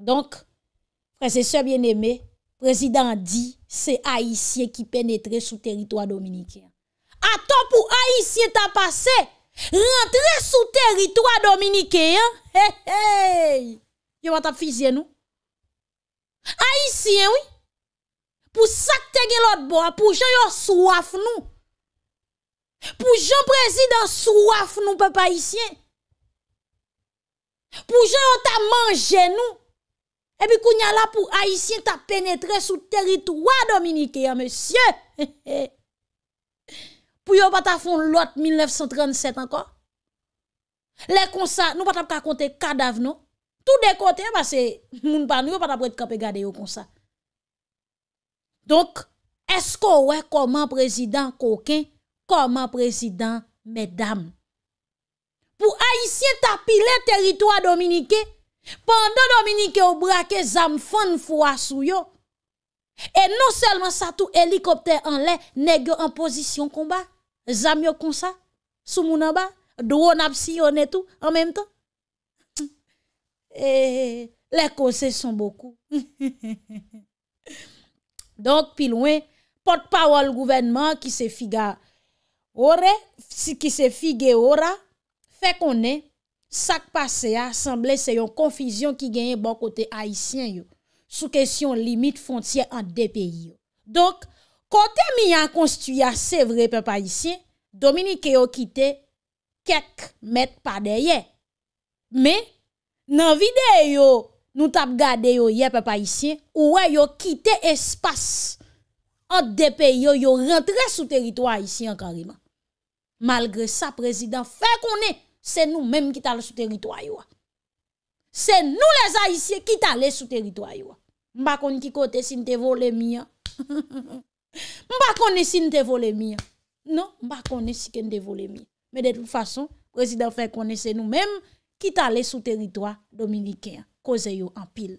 Donc, frères et sœurs bien-aimés, président dit, c'est Haïtien qui pénètre sous territoire dominicain. Attends pour Haïtien t'a passé, rentrer sous territoire dominicain. Hey, hey! Yo va nous. Haïtien, oui. Pour ça que l'autre bois, pour j'en yon soif nous. Pour Jean président soif nous, peuple haïtien. Pour j'en yon ta manger nous. E pi kou nyala pou Aisyen ta penetre sou teritouwa Dominike ya monsye. Pou yo pata fon lot 1937 ankon. Le konsa nou patap kakonte kadaf nou. Tout dekote, moun banri yo patap wet kape gade yo konsa. Donk, esko we koman prezident koken, koman prezident medam. Pou Aisyen ta pile teritouwa Dominike... Pando dominike ou brake, zanm foun fwa sou yo. E non selman sa tou helikopter an le, negyo an pozisyon kon ba. Zanm yo konsa, sou mounan ba, doun ap si yon etou an menm tan. E le konse son boku. Donk pilouen, potpawal gouvenman ki se figa ore, si ki se fige ora, fe konen. Sak pase ya, Semble se yon konfizyon ki genyen bon kote Haitien yo, sou kesyon Limit fontyen an de peyi yo. Donk, kote mi an konstu Ya se vre pepa Haitien, Dominique yo kite Kek met pa deye. Me, nan vide yo, Nou tap gade yo ye pepa Haitien, Ouwe yo kite espas An de peyi yo, Yo rentre sou teritwa Haitien Karima. Malgre sa Prezident fe konen Se nou mèm ki talè sou teritwa yo. Se nou les haïsye ki talè sou teritwa yo. Mba koni ki kote si nte vole mi. Mba koni e si nte vole mi. Non, mba koni e si kè nte vole mi. Mbe de tout fason, prezident fè koni e, se nou mèm ki talè sou teritwa dominikè. Koze yo empil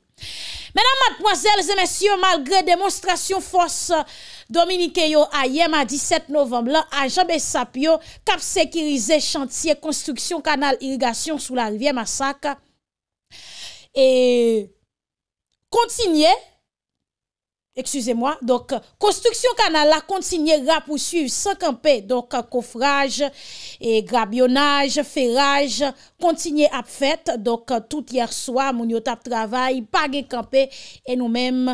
Menan madmoazel, zemesyo Malgre demonstrasyon fos Dominike yo a yem a 17 novem La a jebe sap yo Kap sekirize chantye konstruksyon Kanal irigasyon sou la revie masaka E Kontinye Eksuze mwa, donk, konstruksyon kanal la kontinye rap ou suyv sa kampe, donk, kofraj, grabyonaj, feraj, kontinye ap fèt, donk, tout yer swa, moun yo tap travay, page kampe, e nou menm,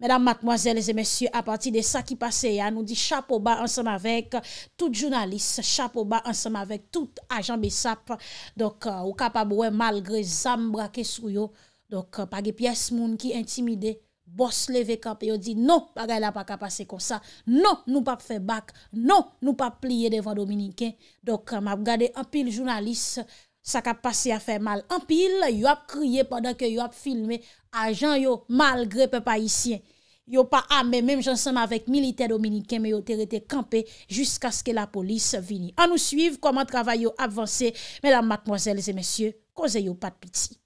mèdam matmoazèles e mèsyè, a euh, pati euh, de sa ki pase ya, nou di chapo ba ansam avèk, tout jounalist, chapo ba ansam avèk, tout ajan besap, donk, ou kapab wè malgre zanm brake souyo, donk, page piyes moun ki intimide. Bos leve kamp, yo di, non, bagay la pa ka pase kon sa. Non, nou pa fe bak. Non, nou pa pliye devan Dominikin. Dok, euh, map gade, anpil jounalist, sa ka pase a fe mal. Anpil, yo ap kriye padan ke yo ap filme a jan yo, malgre pe pa isyen. Yo pa ame, menm jansama vek militer Dominikin, men yo te rete kampe, jiskas ke la polis vini. An nou suiv, koman travay yo avanse, menam matmozèl, zè mèsyè, koze yo pat piti.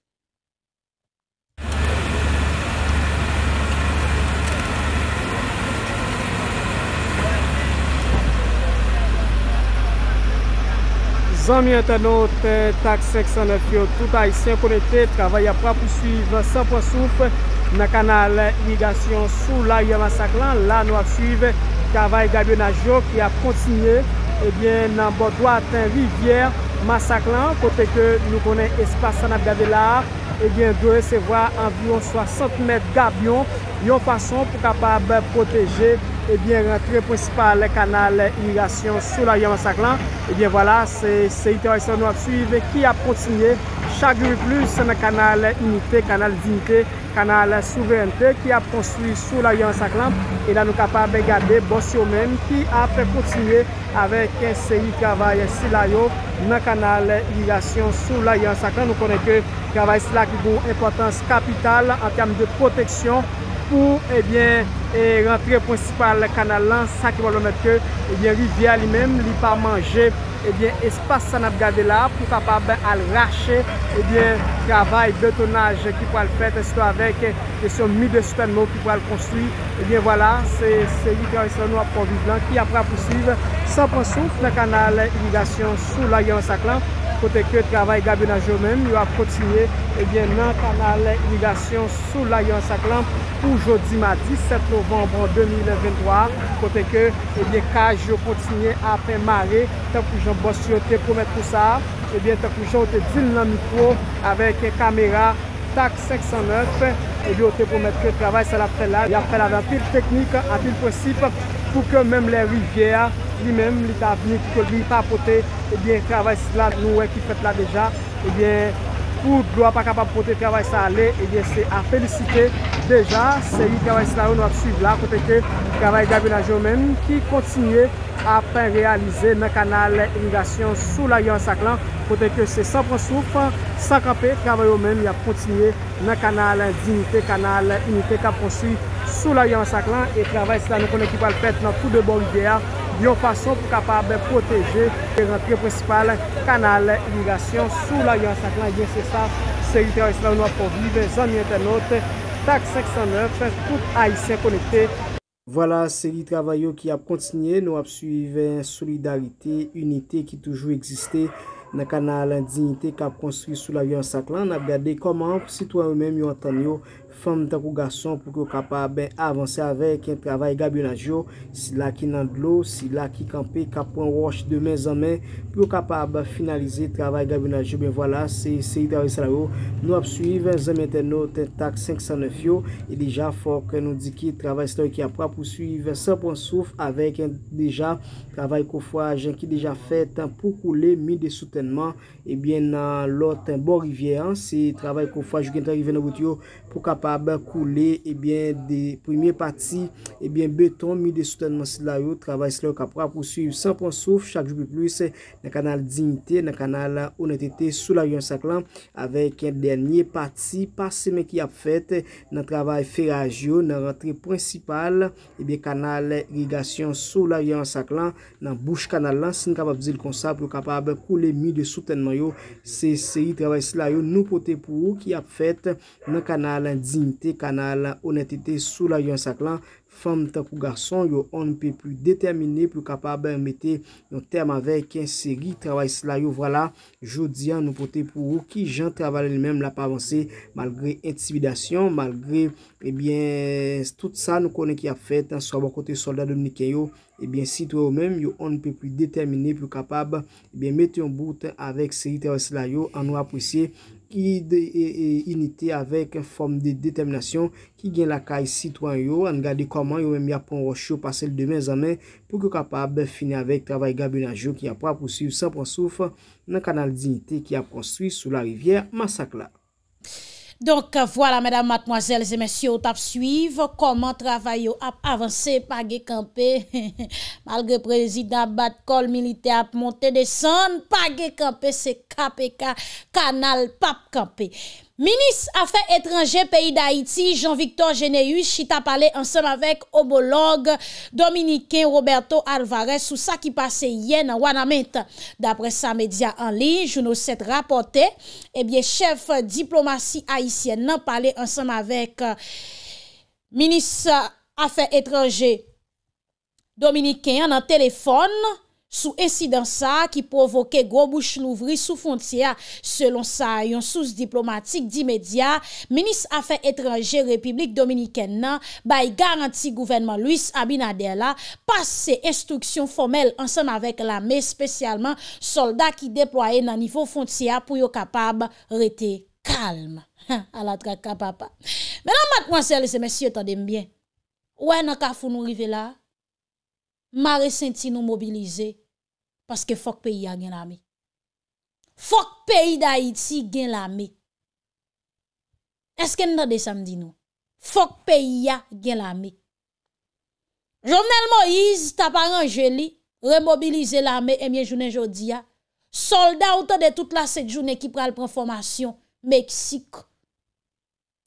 Zan mwen ten nou te tak seksyon ki yo toutay se konetet ka vay aprapi suiv sa pwa souf nan kanal imigasyon sou la yama sak lan la nou ap suiv ka vay gabyon a jok ki ap kontinye Eh nan bodwa tan rivyer masaklan, kote ke nou konen espasan ap gade la, doye se vwa anvyon 60 met gabyon, yon fason pou kap ap abe proteje eh rentre prinsipal le kanal imigasyon sou la yon masaklan. Ebyen eh wala, se ite wese nou ap suive ki ap protine Chaguri plus, se men kanal unité, kanal dignité, kanal souverénté ki ap konstruy sou la yon saklan. E la nou kapar be gade, boss yo men, ki ap fè kontinuè avèk kè se yi kravay si la yon, men kanal ilasyon sou la yon saklan. Nou konè kè kravay si la kibou, impotans kapital, akèm de proteksyon. pou eh eh, rentre yon pronsipal kanal lan sa ki pou alon etke eh rivya li menm li pa manje espase san ap gade la pou pa pa al rache travay de tonaj ki pou al fete sito avek yon son mi de sutanmou ki pou al konstruye ebyen wala se yon kranjistran wap konvi blan ki apra pou siv 100% la kanal imigasyon sou la yon saklan kote ke travay Gabi Nanjou menm yo ap kontinye ebyen eh nan tan ale imigasyon sou la yon saklamp poujodi madi, 7 Nov en 2023 kote ke ebyen eh kaj yo kontinye apen mare tep koujon bost yo te pou met pou sa ebyen eh tep koujon ote dil nan mikro avek e kamera TAC 509 ebyen ote pou met ke travay sel apre la yon apre la ven pil teknik an pil posip pou ke menm le rivyer li mèm, li ta veni, li ta apote ebyen eh kravay si la nou wè ki fèt la deja, ebyen pou do apakap apote kravay sa ale ebyen se ap felicite deja se li kravay si la ou nou ap suive la koteke kravay di agonajou mèm ki kontinye apèn realize nan kanal imigasyon sou la yon saklan koteke se sa pronsouf sa kapè, kravay ou mèm ya kontinye nan kanal dinite kanal imite ka pronsi sou la yon saklan, e kravay si la nou konen ki palpèt nan tout de bol gèa yon fason pou kapabe proteje yon e pre principal kanal imigasyon sou la yon saklan yon se sa seri travay yo nou ap konvive zan yon tenote tak seksan nou fes tout a yise konikte vwala seri travay yo ki ap kontinye nou ap suive solidarite, uniti ki toujou egziste nan kanal indignite kap konstri sou la yon saklan nan gade koman pou sitwa ou men yon tanyo Fonm tan kou gason pou kou kapab avanse avèk Yen travay Gabionajou Si laki nan dlo, si laki kampe Kapon wosh de men zanmen Pou kapab finalize travay Gabionajou Ben vwala, se yi travay salayou Nou ap suive, zanmen ten nou Ten tak 509 yo E dija fok nou di ki travay salayou ki apwa Pou suive 100 pon souf avèk Yen deja travay kou fwa Yen ki deja fè tan pou koulè Mi de soutenman Ebyen nan lot ten bo rivye an Si travay kou fwa jou gen tan rivye nan bout yo pou kapab koule ebyen de premye pati ebyen beton mi de soutenman se la yo, travay se la yo kapra pou su yu san pon souf, chak jube plus nan kanal dignite, nan kanal honetite sou la yo ansaklan avek en denye pati pas se me ki ap fete nan travay feragyo, nan rentre principal ebyen kanal ligasyon sou la yo ansaklan, nan bouche kanal lan, se ni kapab zil konsa pou kapab koule mi de soutenman yo se yi travay se la yo, nou pote pou ki ap fete nan kanal indignite kanal honetite sou la yon saklan fom ta pou garson yo on ne pe plu determine plu kapab mette yon term avek yon seri trawais la yo jodi an nou pote pou wou ki jan trawale yon mem la pa avanse malgre intensividasyon malgre ebyen eh tout sa nou konen ki a fete sa wakote soldat dominike yo ebyen eh sitwe ou men yo on ne pe plu determine plu kapab eh mette yon bout avek seri trawais la yo an nou apwise ki yi e, e, nite avèk fòm de determinasyon ki gen lakay sitwanyo an gade koman yon mèm yapon rochou pasèl de mèz anè pou ke kapab finè avèk travay gabenajyo ki apwa pwosiv sa pwosouf nan kanal zinite ki apwosiv sou la rivyè masakla. Donk, wala, mèdam, matmoazèl, zè mèsyou, ot ap suiv, koman travay yo ap avanse, pa ge kampe, malge prezidat bat kol milite ap monte de son, pa ge kampe se kape ka kanal pap kampe. Minis afe etranje peyi da Haiti, Jean-Victor Geneu, chita pale ansem avek obolog Dominiken Roberto Alvarez sou sa ki pase yen an wanamit. Dapre sa media an li, jounou set rapote, ebye eh chef diplomasi Haitien nan pale ansem avek euh, minis afe etranje Dominiken nan telefon. Sous insidans sa ki provoke gwo bouch nouvri sou fontya, selon sa yon sous diplomatik di medya, Minis Afen Etranger Republik Dominiken nan, bay garanti gouvenman Louis Abinadela, pase instruksyon fomel ansen avèk la, mè spesyalman soldat ki depoye nan nivou fontya pou yo kapab rete kalm. A la tra kapapa. Mè nan mat mwansèle se mèsyo tan dembyen, wè nan ka foun nou rive la, ma re senti nou mobilize, Paske fok peyi ya gen la me. Fok peyi da iti gen la me. Eske nan de samdi nou? Fok peyi ya gen la me. Jounel Moïse, taparan jeli, remobilize la e me emye jounen jodi ya. Soldat ou ta de tout la set jounen ki pral preformasyon, Meksik.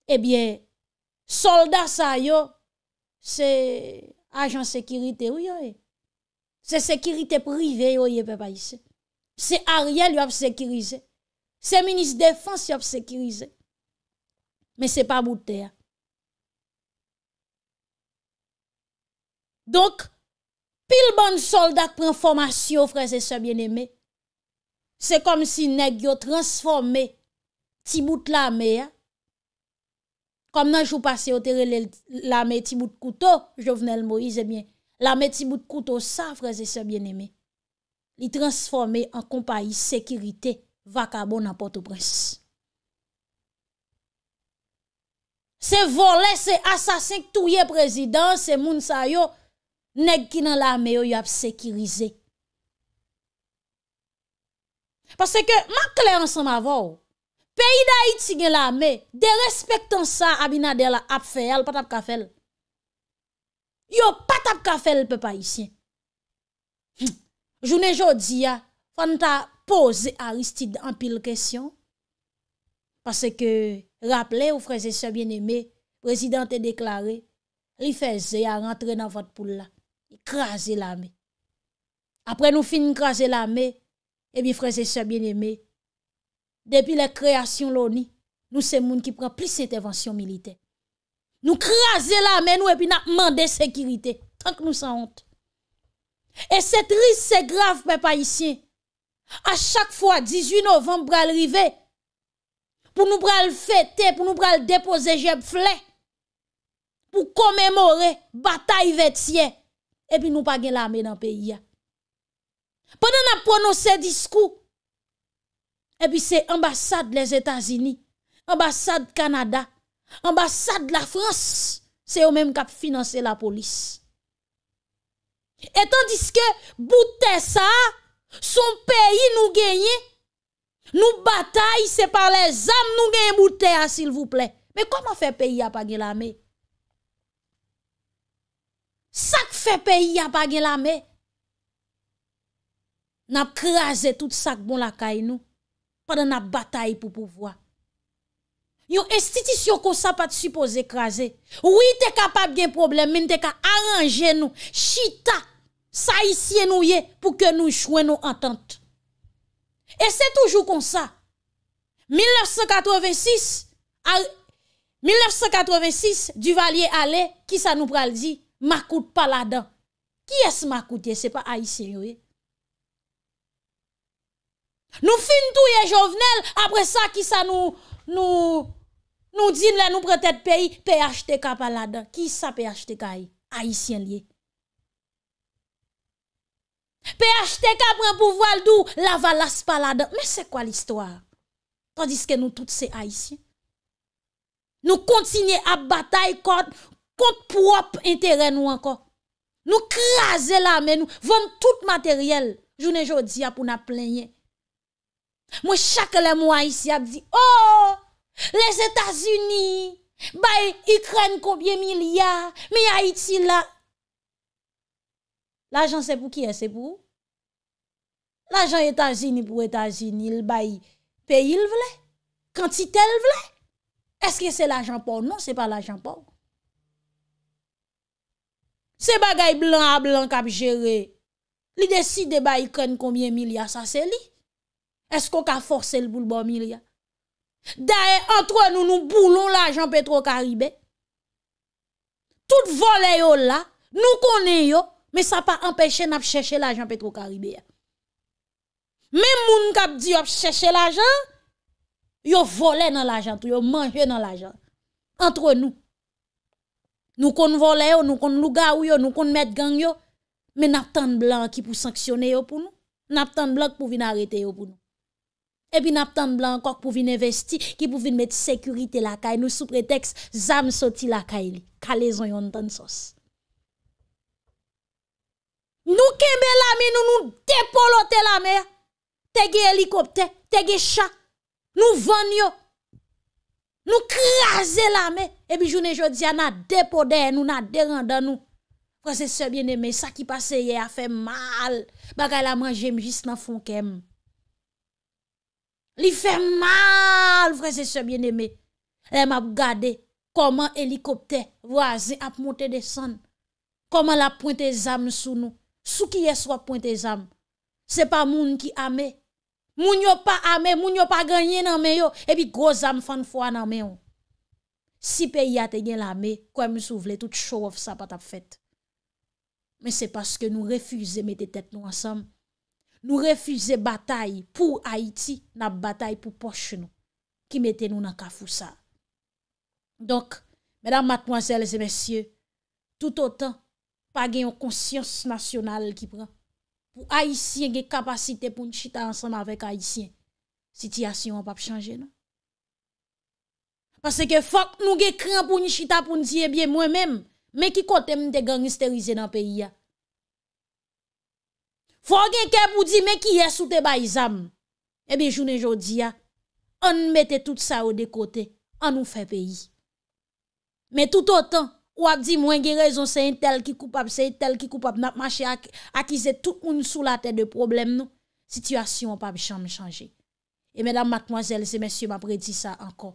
Ebyen, soldat sa yo, se ajan sekirite ou yo e. Se sekirite prive yo ye pe pa yise. Se a riel yo ap sekirize. Se minis defans yo ap sekirize. Men se pa moutè. Donk, pil bon soldat pren formasyon freze se mien eme. Se kom si neg yo transforme ti mout la me. Kom nan jou pase yo tere la me ti mout kouto, jo vnen el mo yize mien. Eh la me ti bout koutou sa freze se bieneme, li transforme an kompayi sekirite, vakabo nan pote prese. Se vole, se asasin, touye prezidans, se moun sayo, neg kina la me yo yo ap sekirize. Pase ke, ma kler ansan ma vò, peyi da iti gen la me, de respektan sa, abina de la ap feyal, patap kafel. Yo patap kafel pe pa isyen. Hm. Jounen jodi ya, fante a pose a Ristid an pil kesyon, pase ke rappele ou freze se bien eme, prezident te deklare, li feze a rentre nan vat pou la, krasi la me. Apre nou fin krasi la me, ebi freze se bien eme, depi la kreasyon loni, nou se moun ki pran pli set evansyon milite. Nou kraze la men nou epi nan mande sekirite. Tanke nou san honte. E set ris se graf pe pa isye. A chak fwa 18 novem bral rive. Pou nou bral fete, pou nou bral depose jeb fle. Pou komemore batay vetye. Epi nou pa gen la men nan pe iya. Pendan nan pronose diskou. Epi se ambasade les Etasini. Ambasade Kanada. ambasade la frans se yo menm kap finanse la polis etan diske boute sa son peyi nou genye nou batay se par les am nou genye boute a sil vouple me koman fe peyi apage la me sak fe peyi apage la me nap kreaze tout sak bon la kay nou padan nap batay pou pouvoa Yon estitisyon kon sa pati suppose ekraze. Ou yi te kapab gen problem, men te ka aranje nou. Chita sa isye nou ye pou ke nou chwen nou entente. E se toujou kon sa. 1986, 1986, Duvalier Ale, ki sa nou pralzi, Makoud Paladan. Ki es Makoud ye, se pa a isye nou e. Nou fin tou ye jovenel, apre sa ki sa nou, nou, Nou din le nou prete peyi, pey achete ka palada. Ki sa pey achete ka ay? Ayisyen liye. Pey achete ka prem pou voal dou, laval la spalada. Me se kwa l'histoire? Kandiske nou tout se ayisyen. Nou kontinye ap batay kont prop interen nou ankon. Nou krasen la men nou, von tout materyel. Jounen jodi ap ou na plenye. Mwen chakele mwen ayisyen ap di, ooooh! Les Etats-Unis, bayi y kren koubyen milyar, mi Haiti la. L'agent se pou kiye, se pou ou? L'agent Etats-Unis pou Etats-Unis, l bayi peyi l vle? Kantite l vle? Eske se l'agent por? Non, se pa l'agent por. Se bagay blan a blan kap jere, li deside bayi kren koubyen milyar, sa se li? Esko ka force l boulbo milyar? D'ailleurs, entre nous, nous boulons l'argent Petro-Caribé. Tout volé là, nous connaissons, mais ça pas empêché de chercher l'argent Petro-Caribé. Même moun gens di ont chercher l'argent, yo volé dans l'argent, yo mangé dans l'argent. Entre nous. Nous kon volé, nous kon louga ou nous kon mettre gang yo, mais n'attend blanc qui pour sanctionner yo pour nous. N'attend blanc pour venir arrêter yo pour nous. Epi nap tan blan kwa pou vin investi, ki pou vin met sekurite lakay, nou sou preteks zam soti lakay li. Kale zon yon tan sos. Nou keme lami, nou nou depolote lami, tege helikopte, tege chak, nou vanyo, nou kraze lami. Epi jounen joudia nan depode, nou nan deranda, nou kwa se se bieneme, sa ki pase ye a fe mal, baka la manjem jist nan fon kem. Li fè mal vreze se eh, mjen eme. E m ap gade koman helikopter wazen ap monte desan. Koman la pointe zame sou nou. Sou ki yè swa pointe zame. Se pa moun ki ame. Moun yo pa ame, moun yo pa ganyen nan me yo. E pi groz ame fan fwa nan me yo. Si pe yate gen la ame, kwa m sou vle tout chow of sa pat ap fet. Men se paske nou refuze mette tet nou ansam. Nou refuze batay pou Haiti, na batay pou poche nou, ki mette nou nan kafousa. Donk, mèdam matmoazèles et mèsyè, tout autant, pa gen yon konsyans nasyonal ki pran. Pou Haitien gen kapasite pou njita ansan avèk Haitien, sityasyon wap ap chanje non? nou. Pase ke fok nou gen kran pou njita pou njie eh bie mwen mèm, mè ki kote m de gen nisterize nan peyi ya. Fwa gen kep ou di men ki yes ou te bay zam. Ebe eh jounen jodi ya, an mette tout sa ou de kote, an ou fe peyi. Men tout otan, wak di mwen gen rezon se yon tel ki koupap, se yon tel ki koupap, akise tout moun sou la te de problem nou, situasyon wap ap chanm chanje. E men dam matmoazel, se men sye wap redi sa ankon.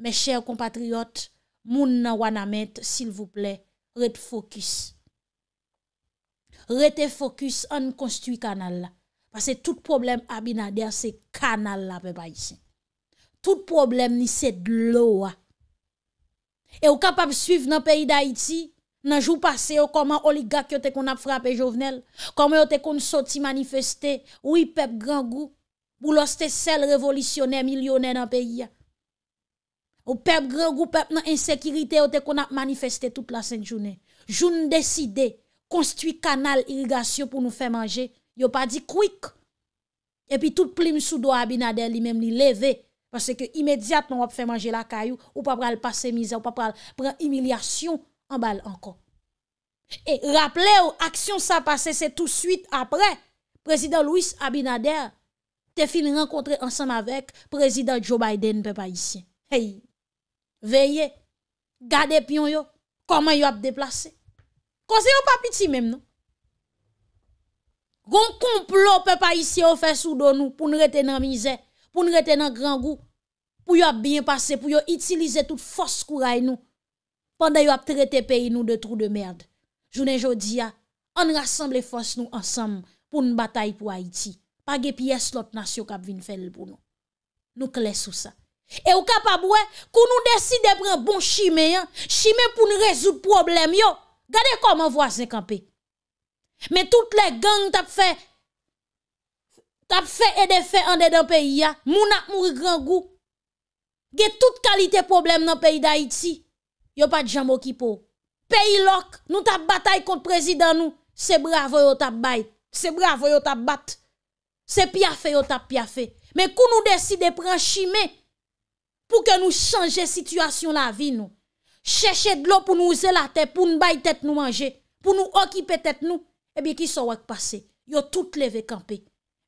Men chèr kompatriot, moun nan wana met, sil vouple, red fokus. rete fokus an konstuit kanal la. Pase tout problem abina der se kanal la pe pa yisi. Tout problem ni se dlo wa. E ou kapap suiv nan peyi da iti, nan jou pase ou koman oligak yo te kon ap frape jovenel, koman yo te kon soti manifesté, ou i pep gran gou, bou loste sel revolisyonè, milyonè nan peyi ya. Ou pep gran gou, pep nan insekiritè, yo te kon ap manifesté tout la sen jounè. Joun deside, Konstuit kanal irigasyon pou nou fè manje, yo pa di kwik. Epi tout plim sou do Abinader li mem li leve, pase ke imediat nou wap fè manje la kayou, ou pa pral pase mizè, ou pa pral pral imilyasyon, anbal ankon. E rappele ou, aksyon sa pase, se tout suite apre, prezident Louis Abinader, te fin renkontre ansanm avek, prezident Joe Biden pe pa isye. Hey, veye, gade pyon yo, koman yo ap deplase? Kose yo pa piti menm nou. Gon koumplo pe pa isi yo fe sou do nou pou nou retenan mize, pou nou retenan gran gou, pou yo ap bin pase, pou yo itilize tout fos kou ray nou, pandan yo ap trete peyi nou de trou de merd. Jounen jodi ya, an rassemble fos nou ansam pou nou batay pou Haiti. Page piyes lot nas yo kap vin fel pou nou. Nou kles ou sa. E ou kap ap wè, kou nou desi de pren bon chimè, chimè pou nou rezout problem yo, Gade kom an vwa zekan pe? Me tout le gang tap fe, tap fe ede fe ande dan peyi ya, mou na mou rin grangou. Ge tout kalite problem nan peyi da Haiti, yo pa djambo ki pou. Peyi lok, nou tap batay kont prezidan nou, se bravo yo tap bay, se bravo yo tap bat, se pya fe yo tap pya fe. Me kou nou deside pran chime, pou ke nou chanje situasyon la vi nou. Cheche dlo pou nou ouze la te, pou nou baye tet nou manje, pou nou okipe tet nou, ebyen eh ki sou wak pase. Yo tout leve kampe,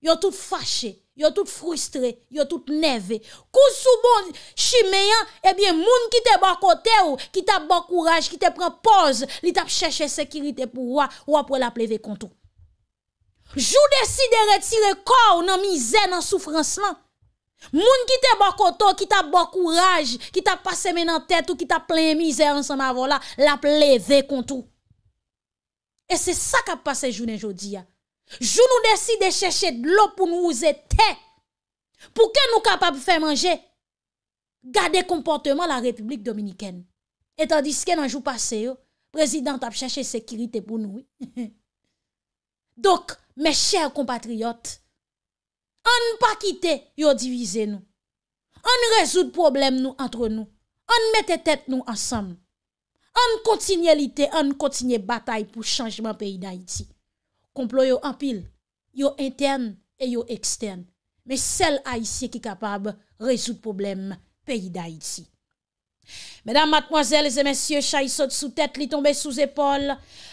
yo tout fache, yo tout frustre, yo tout neve. Kou sou bon chimeyan, ebyen eh moun ki te bakote ou, ki bon te bakouraj, ki te prepoz, li tap cheche sekirite pou wap wap wap leve konto. Jou desi de retire kou nan mizè nan soufransman. Moun ki te bò koto, ki te bò kouraj, ki te ap pase men an tèt ou ki te ap plen mizè ansan mè avon la, la plezè kontou. E se sa kap pase jounen jodi ya. Joun nou deside chèche d'lò pou nou ouze tèt. Pou ken nou kap ap fè manje? Gade komportèman la Republik Dominikèn. Etan diske nan jou pase yo, prezident ap chèche sekirite pou nou. Dok, mè chèr kompatriot, An pa kite yo divize nou. An rezout problem nou entre nou. An mette tet nou ansam. An kontinye lite, an kontinye batay pou chanjman peyi da iti. Komplo yo ampil, yo intern, e yo ekstern. Me sel a iti ki kapab rezout problem peyi da iti. Mèdam matmoazèl, lèzè mèsyè, chayi sot sou tèt li tombe sou zépol,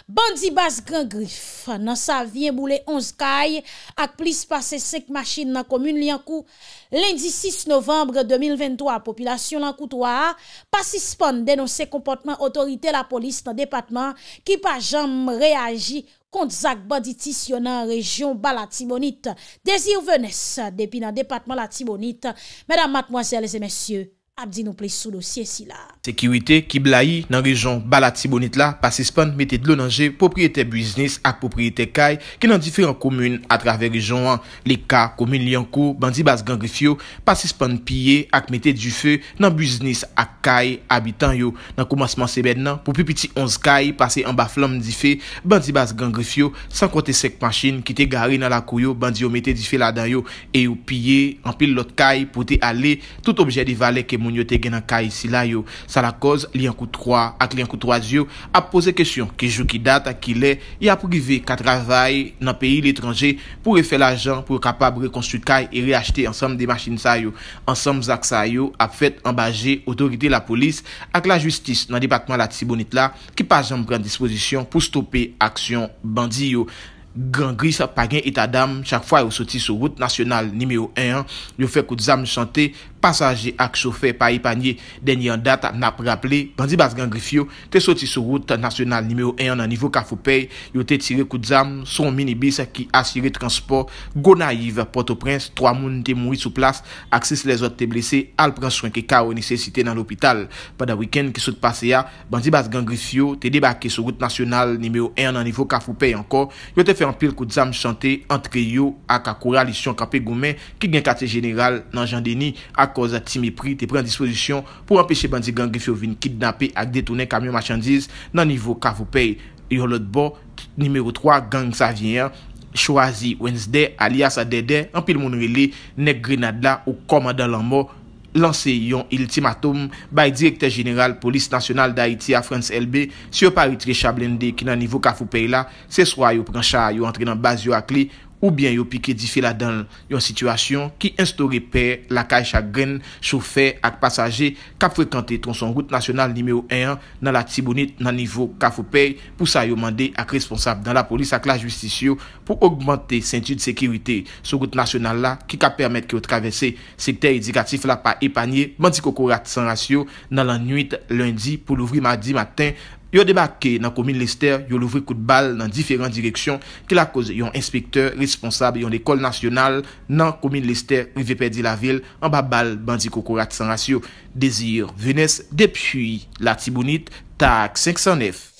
bandi bas gran grif nan sa vyen mou lè 11 kay ak plis pase sek machin nan komoun li an kou. Lendi 6 novembre 2023, populasyon lankou 3, pasispan denonse komportman otorite la polis nan depatman ki pa jam reagi kont zak bandi tisyon nan rejyon bala Timonit. Dezir vènes depi nan depatman la Timonit, mèdam matmoazèl, lèzè mèsyè. ap di nou ple sou dosye si la. Sekywite ki bla yi nan rejon balat si bonit la, pasispan mette dlo nanje popriyete biznis ak popriyete kaj ki nan diferan komune atrave rejon an le ka komune Lianco, Bandibas Gangrifio, pasispan piye ak mette di fe nan biznis ak Abitan yo, nan koumanseman se bed nan, pou pi piti 11 kay, pase yon baflom di fe, bandi bas gangrif yo, san kote sek machin ki te gari nan la kou yo, bandi yo mete di fe la dan yo, e yo pye, anpil lot kay, pote ale, tout obje di vale ke moun yo te genan kay si la yo. Sa la koz, li an kou 3, ak li an kou 3 yo, ap pose kesyon, ki jou ki data ki le, ya pou kive ka travay nan peyi l'etranje, pou refe la jan, pou kapab rekonstrut kay, e reachete ansam de machin sa yo, ansam zak sa yo, ap fet ambaje otorite la, la polis ak la justis nan debatman la tibounit la ki pas jom pran disposisyon pou stope aksyon bandi yo gangri sa pagin etadam chak fwa yo soti sou gout nasyonal nimeyo 1 yo fe kout zam chante pasaje ak choufer pa yi panye den yon data na praple, bandi bas gangrifyo, te soti sou route nasyonal nimeyo 1 nan nivou ka foupey, yo te tire kou tsam, son mini bis ki asire transport, go na yive porto prince, 3 moun te moui sou plas aksis le zote te blese, al pranswen ke ka ou nisesite nan l'hopital. Pada wiken ki sot pase ya, bandi bas gangrifyo te debake sou route nasyonal nimeyo 1 nan nivou ka foupey ankor, yo te fer anpil kou tsam chante antre yo ak akoura lisyon ka pe goumen ki gen kate general nan jan deni ak Akoza timi pri te pren disposisyon pou apeshe bandi gangi fyo vin kidnapi ak detounen kamyon machandiz nan nivou ka fopey yon lot bon. Nimeou 3, gangi sa vyen, chwazi Wednesday alias a Dede, anpil moun wile nek Grenada ou komadal anmo lanse yon ultimatum bay direktè general polis nasyonal da Haiti a France LB si yon paritre chablende ki nan nivou ka fopey la se swa yon pransha yon antre nan baz yon akli Ou bien yo pike di fila dan yon situasyon ki instore pe la kaj chagren soufe ak pasaje ka frekante ton son route nasyonal nimeyo 1 nan la tibounit nan nivou ka fopey pou sa yo mande ak responsab nan la polis ak la justisyon pou augmente senti de sekirite sou route nasyonal la ki ka permette ki yo travesse sekter edikatif la pa epanye mandi koko rat san rasyon nan lan nuit lundi pou louvri mardi matin Yo debakke nan komine Lester, yo louvre kout bal nan diferent direksyon ke la koze yon inspektor responsable yon dekol nasyonal nan komine Lester ou yon VPD la vil an ba bal bandi koukourat san asyo. Dezir venes depuy la tibounit tak 509.